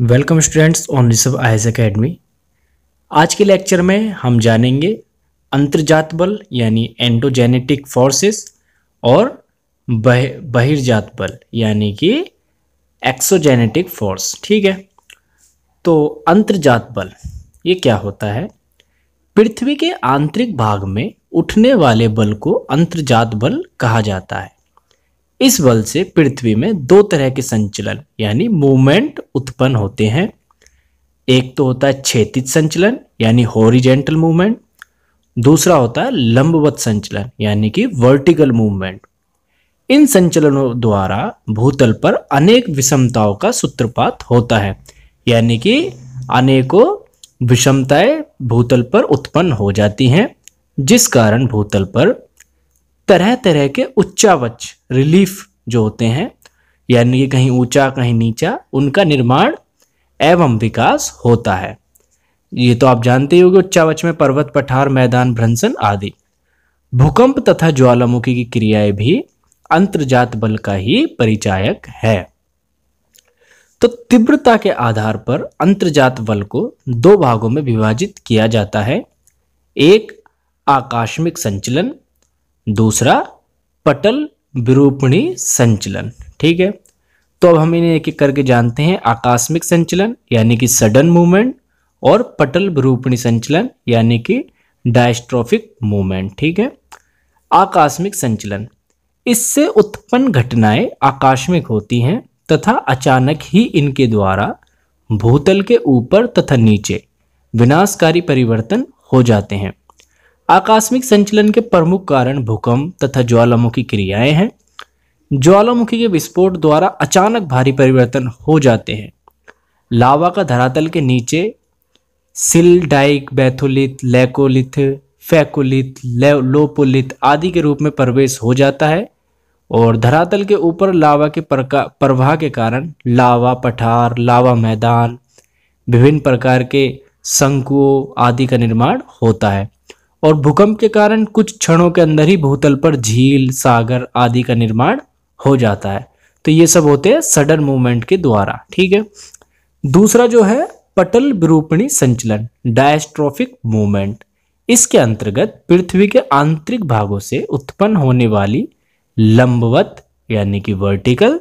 welcome students on रिसव आइज academy आज के लेक्चर में हम जानेंगे अंतर्जात बल यानी एंडोजेनेटिक फोर्सेस और बहिर्जात बल यानी कि एक्सोजेनेटिक फोर्स ठीक है तो अंतर्जात बल ये क्या होता है पृथ्वी के आंतरिक भाग में उठने वाले बल को अंतर्जात बल कहा जाता है इस बल से पृथ्वी में दो तरह के संचलन यानी मूवमेंट उत्पन्न होते हैं एक तो होता है छेतित संचलन यानी होरिजेंटल मूवमेंट दूसरा होता है लंबवत संचलन यानी कि वर्टिकल मूवमेंट इन संचलनों द्वारा भूतल पर अनेक विषमताओं का सूत्रपात होता है यानी कि अनेकों विषमताएं भूतल पर उत्पन्न हो जाती हैं जिस कारण भूतल पर तरह तरह के उच्चावच रिलीफ जो होते हैं यानी कहीं ऊंचा कहीं नीचा उनका निर्माण एवं विकास होता है ये तो आप जानते ही हो उच्चावच में पर्वत पठार मैदान भ्रंसन आदि भूकंप तथा ज्वालामुखी की क्रियाएं भी अंतर्जात बल का ही परिचायक है तो तीव्रता के आधार पर अंतर्जात बल को दो भागों में विभाजित किया जाता है एक आकस्मिक संचलन दूसरा पटल विरूपणी संचलन ठीक है तो अब हम इन्हें एक एक करके जानते हैं आकस्मिक संचलन यानी कि सडन मूवमेंट और पटल विरूपणी संचलन यानी कि डायस्ट्रोफिक मूवमेंट ठीक है आकस्मिक संचलन इससे उत्पन्न घटनाएं आकस्मिक होती हैं तथा अचानक ही इनके द्वारा भूतल के ऊपर तथा नीचे विनाशकारी परिवर्तन हो जाते हैं आकस्मिक संचलन के प्रमुख कारण भूकंप तथा ज्वालामुखी क्रियाएं हैं ज्वालामुखी के विस्फोट द्वारा अचानक भारी परिवर्तन हो जाते हैं लावा का धरातल के नीचे sill dike batholith laccolith phacolith lopolith आदि के रूप में प्रवेश हो जाता है और धरातल के ऊपर लावा के प्रवाह के कारण लावा पठार लावा मैदान विभिन्न प्रकार के शंकुओं आदि का निर्माण होता है और भूकंप के कारण कुछ क्षणों के अंदर ही भूतल पर झील सागर आदि का निर्माण हो जाता है तो ये सब होते हैं सडन मूवमेंट के द्वारा ठीक है दूसरा जो है पटल विरूपणी संचलन डायस्ट्रोफिक मूवमेंट इसके अंतर्गत पृथ्वी के आंतरिक भागों से उत्पन्न होने वाली लंबवत यानी कि वर्टिकल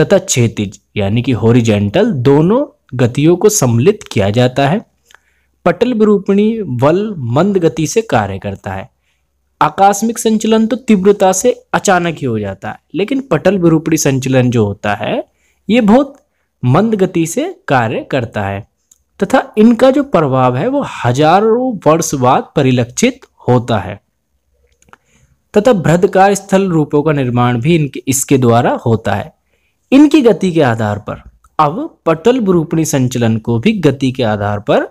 तथा क्षैतिज यानी कि होरिजेंटल दोनों गतियों को सम्मिलित किया जाता है पटल विरूपणी बल मंद गति से कार्य करता है आकस्मिक संचलन तो तीव्रता से अचानक ही हो जाता है लेकिन पटल विरूपणी संचलन जो होता है ये बहुत मंद गति से कार्य करता है तथा इनका जो प्रभाव है वो हजारों वर्ष बाद परिलक्षित होता है तथा भ्रदकार स्थल रूपों का निर्माण भी इनके इसके द्वारा होता है इनकी गति के आधार पर अब पटल विरूपणी संचलन को भी गति के आधार पर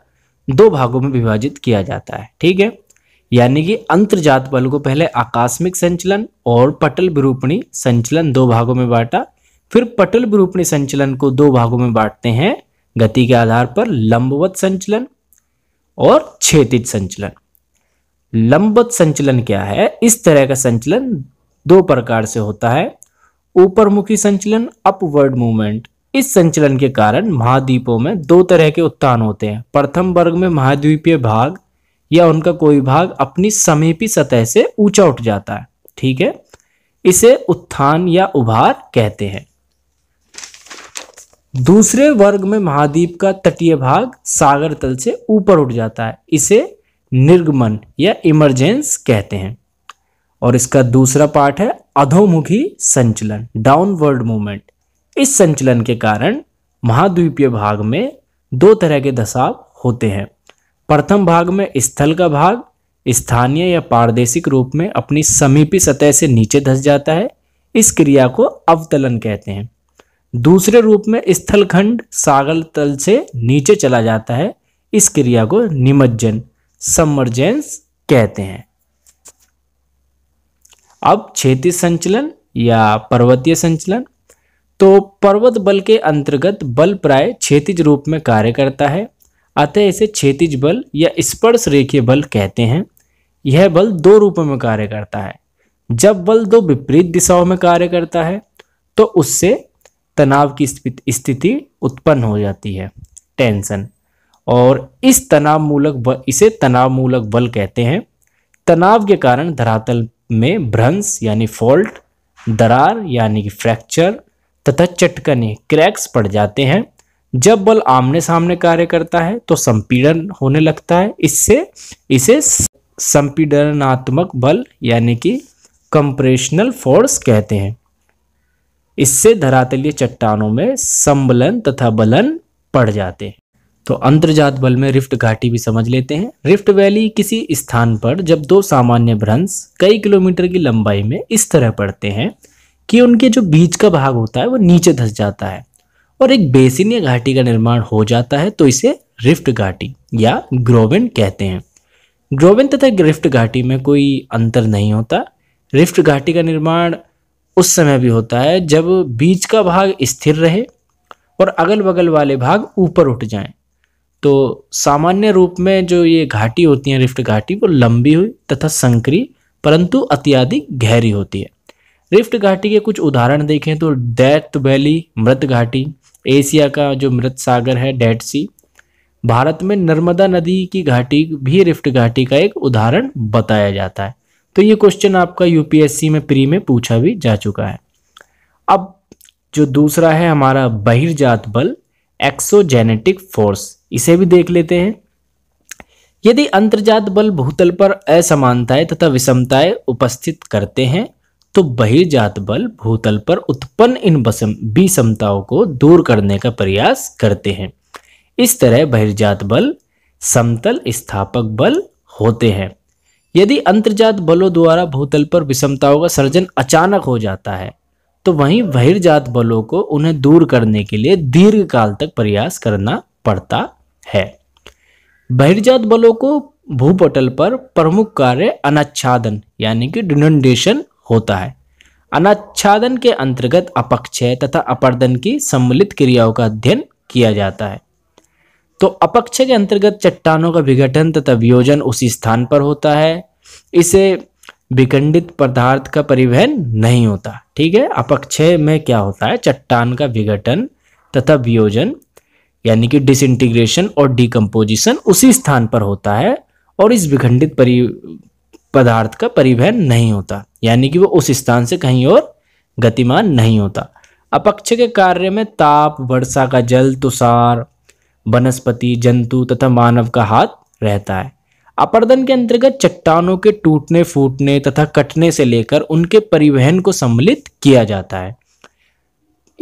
दो भागों में विभाजित किया जाता है ठीक है यानी कि अंतर्जात बल को पहले आकस्मिक संचलन और पटल विरूपणी संचलन दो भागों में बांटा फिर पटल विरूपणी संचलन को दो भागों में बांटते हैं गति के आधार पर लंबवत संचलन और क्षैतिज संचलन लंबवत संचलन क्या है इस तरह का संचलन दो प्रकार से होता है ऊपरमुखी संचलन अपवर्ड मूवमेंट इस संचलन के कारण महाद्वीपों में दो तरह के उत्थान होते हैं प्रथम वर्ग में महाद्वीपीय भाग या उनका कोई भाग अपनी समीपी सतह से ऊंचा उठ जाता है ठीक है इसे उत्थान या उभार कहते हैं दूसरे वर्ग में महाद्वीप का तटीय भाग सागर तल से ऊपर उठ जाता है इसे निर्गमन या इमरजेंस कहते हैं और इसका दूसरा पार्ट है अधोमुखी संचलन डाउनवर्ड मूवमेंट इस संचलन के कारण महाद्वीपीय भाग में दो तरह के दशाव होते हैं प्रथम भाग में स्थल का भाग स्थानीय या पारदेशिक रूप में अपनी समीपी सतह से नीचे धस जाता है इस क्रिया को अवतलन कहते हैं दूसरे रूप में स्थलखंड सागर तल से नीचे चला जाता है इस क्रिया को निमज्जन समर्जेंस कहते हैं अब क्षेत्रीय संचलन या पर्वतीय संचलन तो पर्वत बल के अंतर्गत बल प्राय क्षेत्रिज रूप में कार्य करता है अतः इसे क्षेत्रिज बल या स्पर्श रेखीय बल कहते हैं यह बल दो रूपों में कार्य करता है जब बल दो विपरीत दिशाओं में कार्य करता है तो उससे तनाव की स्थिति उत्पन्न हो जाती है टेंशन और इस तनाव मूलक बल इसे तनाव मूलक बल कहते हैं तनाव के कारण धरातल में भ्रंश यानी फॉल्ट दरार यानी कि फ्रैक्चर तथा चटकने क्रैक्स पड़ जाते हैं जब बल आमने सामने कार्य करता है तो संपीड़न होने लगता है इससे इसे संपीडनात्मक बल यानी कि कंप्रेशनल फोर्स कहते हैं इससे धरातलीय चट्टानों में संबलन तथा बलन पड़ जाते हैं तो अंतर्जात बल में रिफ्ट घाटी भी समझ लेते हैं रिफ्ट वैली किसी स्थान पर जब दो सामान्य भ्रंश कई किलोमीटर की लंबाई में इस तरह पड़ते हैं कि उनके जो बीच का भाग होता है वो नीचे धस जाता है और एक बेसिन या घाटी का निर्माण हो जाता है तो इसे रिफ्ट घाटी या ग्रोवेन कहते हैं ग्रोवेन तथा रिफ्ट घाटी में कोई अंतर नहीं होता रिफ्ट घाटी का निर्माण उस समय भी होता है जब बीच का भाग स्थिर रहे और अगल बगल वाले भाग ऊपर उठ जाएं तो सामान्य रूप में जो ये घाटी होती है रिफ्ट घाटी वो लंबी हुई तथा संकरी परंतु अत्याधिक गहरी होती है रिफ्ट घाटी के कुछ उदाहरण देखें तो डेथ वैली मृत घाटी एशिया का जो मृत सागर है डेड सी भारत में नर्मदा नदी की घाटी भी रिफ्ट घाटी का एक उदाहरण बताया जाता है तो ये क्वेश्चन आपका यूपीएससी में प्री में पूछा भी जा चुका है अब जो दूसरा है हमारा बहिर्जात बल एक्सोजेनेटिक फोर्स इसे भी देख लेते हैं यदि अंतर्जात बल भूतल पर असमानताएं तथा विषमताएं उपस्थित करते हैं तो बहिर्जात बल भूतल पर उत्पन्न इन विषमताओं को दूर करने का प्रयास करते हैं इस तरह बहिर्जात बल समतल स्थापक बल होते हैं यदि अंतर्जात बलों द्वारा भूतल पर विषमताओं का सर्जन अचानक हो जाता है तो वहीं बहिर्जात बलों को उन्हें दूर करने के लिए दीर्घ काल तक प्रयास करना पड़ता है बहिर्जात बलों को भूपटल पर प्रमुख कार्य अनाच्छादन यानी कि डिनंडेशन होता है अनाच्छादन के अंतर्गत अपक्षय तथा अपर्दन की सम्मिलित क्रियाओं का अध्ययन किया जाता है तो अपक्षय के अंतर्गत चट्टानों का विघटन तथा वियोजन उसी स्थान पर होता है इसे विखंडित पदार्थ का परिवहन नहीं होता ठीक है अपक्षय में क्या होता है चट्टान का विघटन तथा वियोजन यानी कि डिसइंटीग्रेशन और डिकम्पोजिशन उसी स्थान पर होता है और इस विखंडित पदार्थ का परिवहन नहीं होता यानी कि वो उस स्थान से कहीं और गतिमान नहीं होता अपक्ष के कार्य में ताप वर्षा का जल तुषार वनस्पति जंतु तथा मानव का हाथ रहता है अपर्दन के अंतर्गत चट्टानों के टूटने फूटने तथा कटने से लेकर उनके परिवहन को सम्मिलित किया जाता है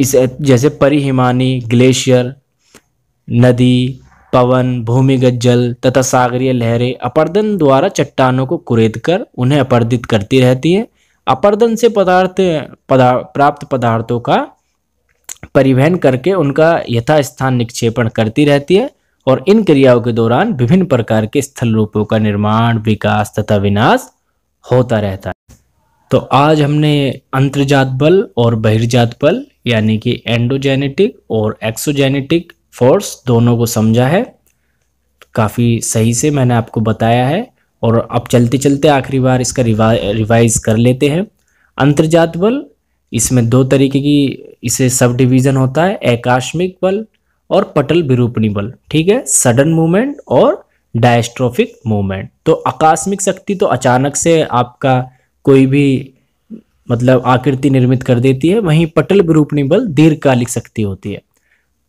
इस जैसे परिहिमानी ग्लेशियर नदी पवन भूमिगत जल तथा सागरीय लहरें अपर्दन द्वारा चट्टानों को कुरेद कर उन्हें अपर्दित करती रहती है अपर्दन से पदार्थ पदा, प्राप्त पदार्थों का परिवहन करके उनका यथास्थान निक्षेपण करती रहती है और इन क्रियाओं के दौरान विभिन्न प्रकार के स्थल रूपों का निर्माण विकास तथा विनाश होता रहता है तो आज हमने अंतर्जात बल और बहिर्जात बल यानी कि एंडोजेनेटिक और एक्सोजेनेटिक फोर्स दोनों को समझा है काफ़ी सही से मैंने आपको बताया है और अब चलते चलते आखिरी बार इसका रिवा रिवाइज कर लेते हैं अंतर्जात बल इसमें दो तरीके की इसे सब डिवीज़न होता है आकस्मिक बल और पटल विरूपणी बल ठीक है सडन मूवमेंट और डायस्ट्रोफिक मूवमेंट तो आकस्मिक शक्ति तो अचानक से आपका कोई भी मतलब आकृति निर्मित कर देती है वहीं पटल विरूपणी बल दीर्घकालिक शक्ति होती है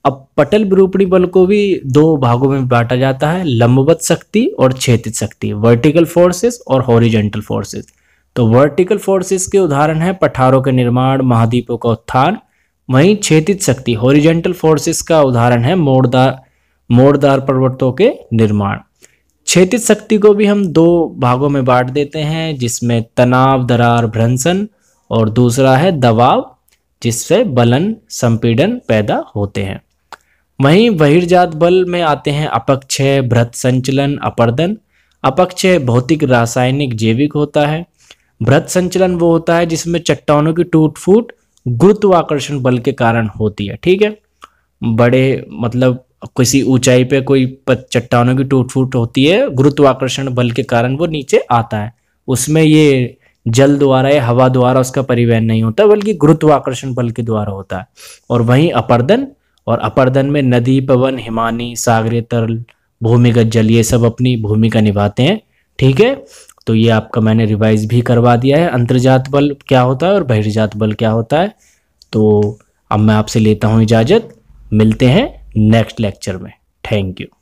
अब पटल विरूपणी बल को भी दो भागों में बांटा जाता है लंबवत शक्ति और क्षेत्र शक्ति वर्टिकल फोर्सेस और हॉरिजेंटल फोर्सेस तो वर्टिकल फोर्सेस के उदाहरण है पठारों के निर्माण महाद्वीपों का उत्थान वहीं क्षेत्र शक्ति हॉरिजेंटल फोर्सेस का उदाहरण है मोड़दार मोड़दार पर्वतों के निर्माण क्षेत्र शक्ति को भी हम दो भागों में बांट देते हैं जिसमें तनाव दरार भ्रंशन और दूसरा है दबाव जिससे बलन संपीडन पैदा होते हैं वहीं बहिर्जात बल में आते हैं अपक्षय भ्रत संचलन अपर्दन अपक्षय भौतिक रासायनिक जैविक होता है भ्रत संचलन वो होता है जिसमें चट्टानों की टूट फूट गुरुत्वाकर्षण बल के कारण होती है ठीक है बड़े मतलब किसी ऊंचाई पे कोई चट्टानों की टूट फूट होती है गुरुत्वाकर्षण बल के कारण वो नीचे आता है उसमें ये जल द्वारा या हवा द्वारा उसका परिवहन नहीं होता बल्कि गुरुत्वाकर्षण बल के द्वारा होता है और वहीं अपर्दन और अपर्दन में नदी पवन हिमानी सागरी तरल भूमिगत जल ये सब अपनी भूमिका निभाते हैं ठीक है तो ये आपका मैंने रिवाइज भी करवा दिया है अंतर्जात बल क्या होता है और बहिर्जात बल क्या होता है तो अब मैं आपसे लेता हूँ इजाज़त मिलते हैं नेक्स्ट लेक्चर में थैंक यू